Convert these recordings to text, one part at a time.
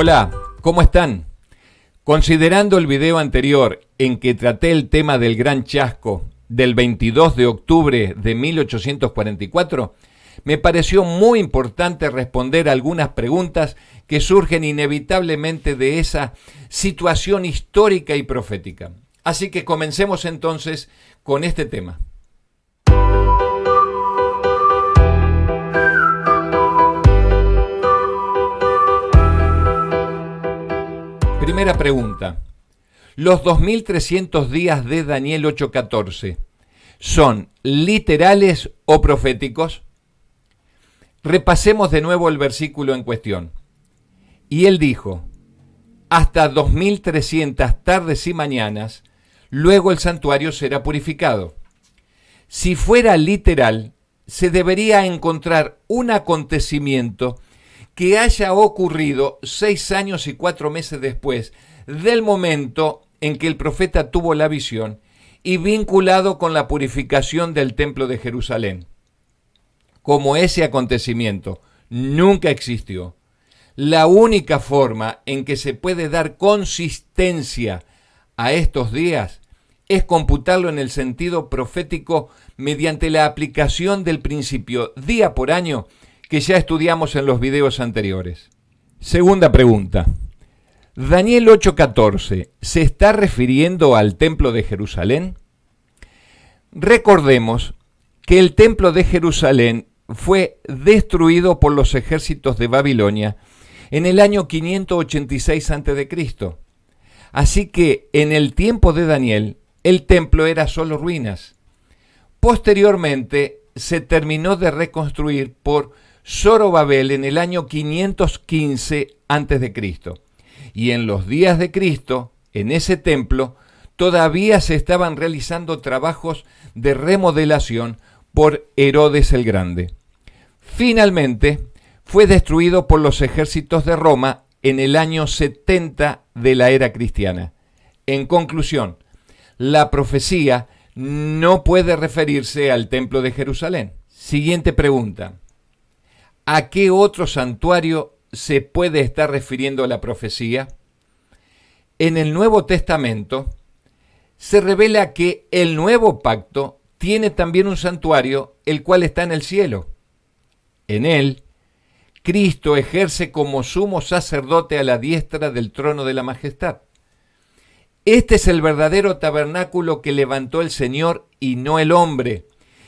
Hola, ¿cómo están? Considerando el video anterior en que traté el tema del gran chasco del 22 de octubre de 1844, me pareció muy importante responder algunas preguntas que surgen inevitablemente de esa situación histórica y profética. Así que comencemos entonces con este tema. Primera pregunta. Los 2.300 días de Daniel 8:14 son literales o proféticos? Repasemos de nuevo el versículo en cuestión. Y él dijo, hasta 2300 tardes y mañanas, luego el santuario será purificado. Si fuera literal, se debería encontrar un acontecimiento que haya ocurrido seis años y cuatro meses después del momento en que el profeta tuvo la visión y vinculado con la purificación del templo de Jerusalén. Como ese acontecimiento nunca existió, la única forma en que se puede dar consistencia a estos días es computarlo en el sentido profético mediante la aplicación del principio día por año que ya estudiamos en los videos anteriores. Segunda pregunta. Daniel 8:14 se está refiriendo al templo de Jerusalén. Recordemos que el templo de Jerusalén fue destruido por los ejércitos de Babilonia en el año 586 a.C. Así que en el tiempo de Daniel el templo era solo ruinas. Posteriormente se terminó de reconstruir por Zorobabel en el año 515 a.C. Y en los días de Cristo, en ese templo, todavía se estaban realizando trabajos de remodelación por Herodes el Grande. Finalmente, fue destruido por los ejércitos de Roma en el año 70 de la era cristiana. En conclusión, la profecía no puede referirse al templo de Jerusalén. Siguiente pregunta. ¿A qué otro santuario se puede estar refiriendo la profecía? En el Nuevo Testamento se revela que el nuevo pacto tiene también un santuario, el cual está en el cielo. En él, Cristo ejerce como sumo sacerdote a la diestra del trono de la majestad. Este es el verdadero tabernáculo que levantó el Señor y no el hombre.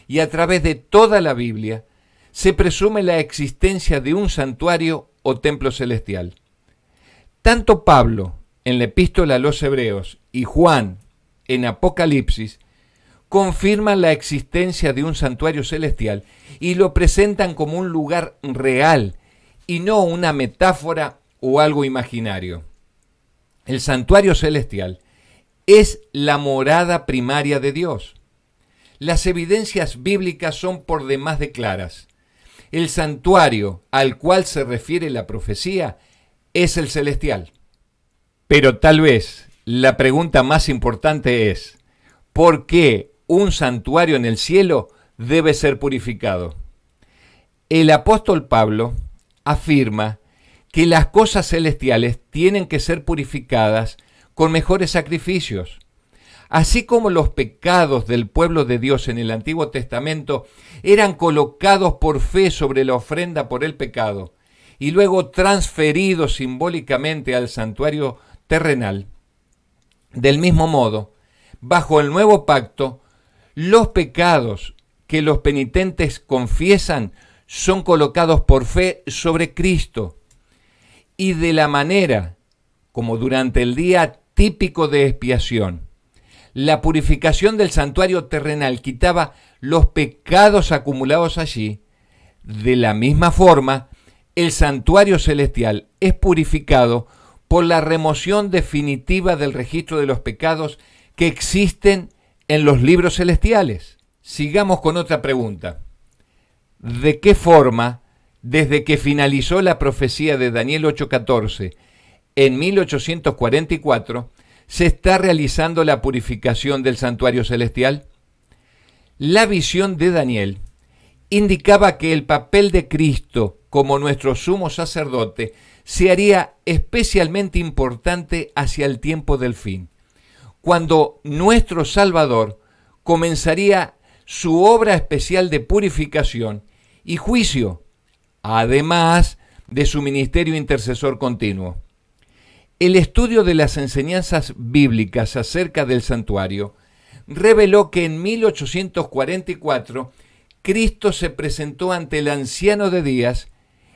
Y a través de toda la Biblia, se presume la existencia de un santuario o templo celestial. Tanto Pablo en la epístola a los hebreos y Juan en Apocalipsis confirman la existencia de un santuario celestial y lo presentan como un lugar real y no una metáfora o algo imaginario. El santuario celestial es la morada primaria de Dios. Las evidencias bíblicas son por demás de claras. El santuario al cual se refiere la profecía es el celestial. Pero tal vez la pregunta más importante es, ¿por qué un santuario en el cielo debe ser purificado? El apóstol Pablo afirma que las cosas celestiales tienen que ser purificadas con mejores sacrificios, Así como los pecados del pueblo de Dios en el Antiguo Testamento eran colocados por fe sobre la ofrenda por el pecado y luego transferidos simbólicamente al santuario terrenal, del mismo modo, bajo el nuevo pacto, los pecados que los penitentes confiesan son colocados por fe sobre Cristo y de la manera como durante el día típico de expiación la purificación del santuario terrenal quitaba los pecados acumulados allí, de la misma forma, el santuario celestial es purificado por la remoción definitiva del registro de los pecados que existen en los libros celestiales. Sigamos con otra pregunta. ¿De qué forma, desde que finalizó la profecía de Daniel 8:14 en 1844, se está realizando la purificación del santuario celestial? La visión de Daniel indicaba que el papel de Cristo como nuestro sumo sacerdote se haría especialmente importante hacia el tiempo del fin, cuando nuestro Salvador comenzaría su obra especial de purificación y juicio, además de su ministerio intercesor continuo. El estudio de las enseñanzas bíblicas acerca del santuario reveló que en 1844 Cristo se presentó ante el anciano de Días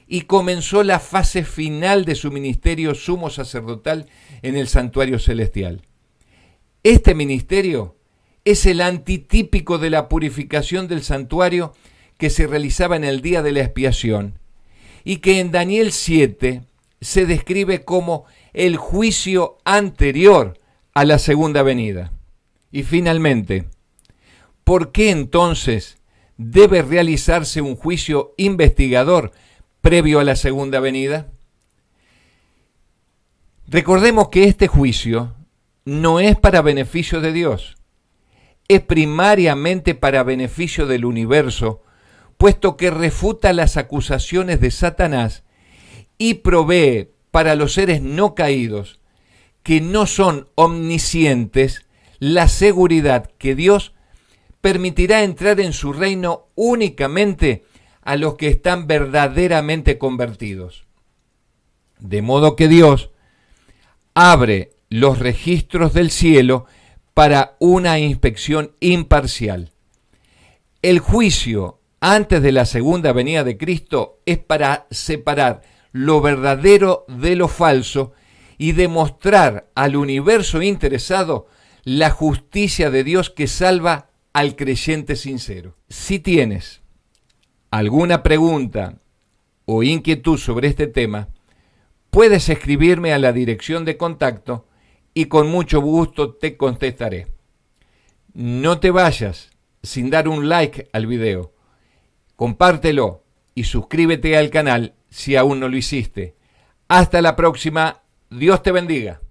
y comenzó la fase final de su ministerio sumo sacerdotal en el santuario celestial. Este ministerio es el antitípico de la purificación del santuario que se realizaba en el día de la expiación y que en Daniel 7 se describe como el juicio anterior a la segunda venida. Y finalmente, ¿por qué entonces debe realizarse un juicio investigador previo a la segunda venida? Recordemos que este juicio no es para beneficio de Dios, es primariamente para beneficio del universo, puesto que refuta las acusaciones de Satanás y provee para los seres no caídos que no son omniscientes la seguridad que Dios permitirá entrar en su reino únicamente a los que están verdaderamente convertidos. De modo que Dios abre los registros del cielo para una inspección imparcial. El juicio antes de la segunda venida de Cristo es para separar lo verdadero de lo falso y demostrar al universo interesado la justicia de Dios que salva al creyente sincero. Si tienes alguna pregunta o inquietud sobre este tema, puedes escribirme a la dirección de contacto y con mucho gusto te contestaré. No te vayas sin dar un like al video, compártelo y suscríbete al canal si aún no lo hiciste. Hasta la próxima. Dios te bendiga.